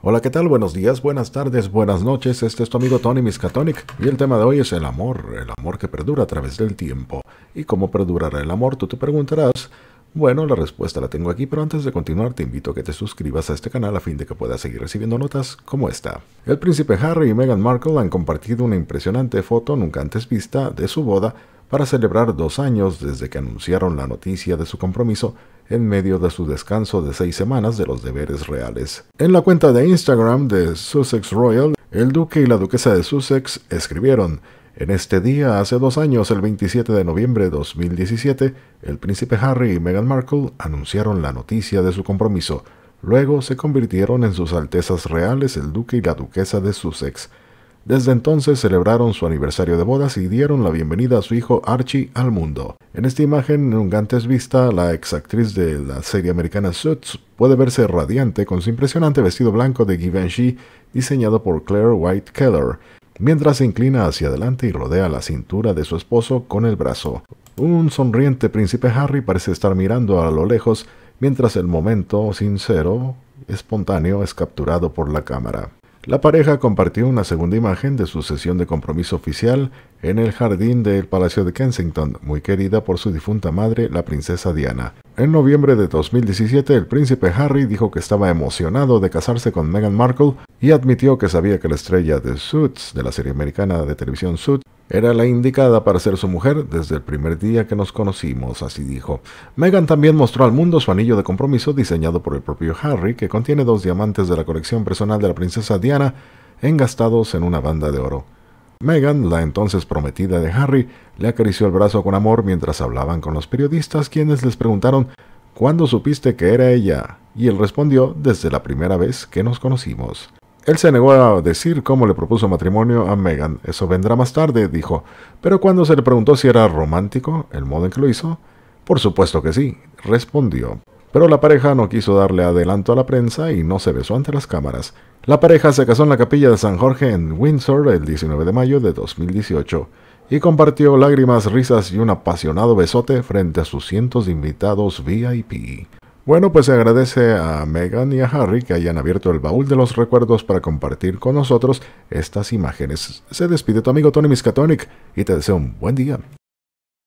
Hola, ¿qué tal? Buenos días, buenas tardes, buenas noches. Este es tu amigo Tony Miskatonic y el tema de hoy es el amor, el amor que perdura a través del tiempo. ¿Y cómo perdurará el amor? Tú te preguntarás. Bueno, la respuesta la tengo aquí, pero antes de continuar te invito a que te suscribas a este canal a fin de que puedas seguir recibiendo notas como esta. El príncipe Harry y Meghan Markle han compartido una impresionante foto nunca antes vista de su boda para celebrar dos años desde que anunciaron la noticia de su compromiso en medio de su descanso de seis semanas de los deberes reales. En la cuenta de Instagram de Sussex Royal, el duque y la duquesa de Sussex escribieron en este día, hace dos años, el 27 de noviembre de 2017, el príncipe Harry y Meghan Markle anunciaron la noticia de su compromiso. Luego se convirtieron en sus altezas reales el duque y la duquesa de Sussex. Desde entonces celebraron su aniversario de bodas y dieron la bienvenida a su hijo Archie al mundo. En esta imagen, en un antes vista, la exactriz de la serie americana Suits puede verse radiante con su impresionante vestido blanco de Givenchy diseñado por Claire White Keller, mientras se inclina hacia adelante y rodea la cintura de su esposo con el brazo. Un sonriente príncipe Harry parece estar mirando a lo lejos mientras el momento sincero, espontáneo, es capturado por la cámara. La pareja compartió una segunda imagen de su sesión de compromiso oficial en el jardín del Palacio de Kensington, muy querida por su difunta madre, la princesa Diana. En noviembre de 2017, el príncipe Harry dijo que estaba emocionado de casarse con Meghan Markle y admitió que sabía que la estrella de Suits, de la serie americana de televisión Suits, era la indicada para ser su mujer desde el primer día que nos conocimos, así dijo. Meghan también mostró al mundo su anillo de compromiso diseñado por el propio Harry, que contiene dos diamantes de la colección personal de la princesa Diana, engastados en una banda de oro. Meghan, la entonces prometida de Harry, le acarició el brazo con amor mientras hablaban con los periodistas, quienes les preguntaron ¿Cuándo supiste que era ella? Y él respondió desde la primera vez que nos conocimos. Él se negó a decir cómo le propuso matrimonio a Meghan. Eso vendrá más tarde, dijo. Pero cuando se le preguntó si era romántico, el modo en que lo hizo, por supuesto que sí, respondió. Pero la pareja no quiso darle adelanto a la prensa y no se besó ante las cámaras. La pareja se casó en la capilla de San Jorge en Windsor el 19 de mayo de 2018 y compartió lágrimas, risas y un apasionado besote frente a sus cientos de invitados VIP. Bueno, pues se agradece a Megan y a Harry que hayan abierto el baúl de los recuerdos para compartir con nosotros estas imágenes. Se despide tu amigo Tony Miskatonic y te deseo un buen día.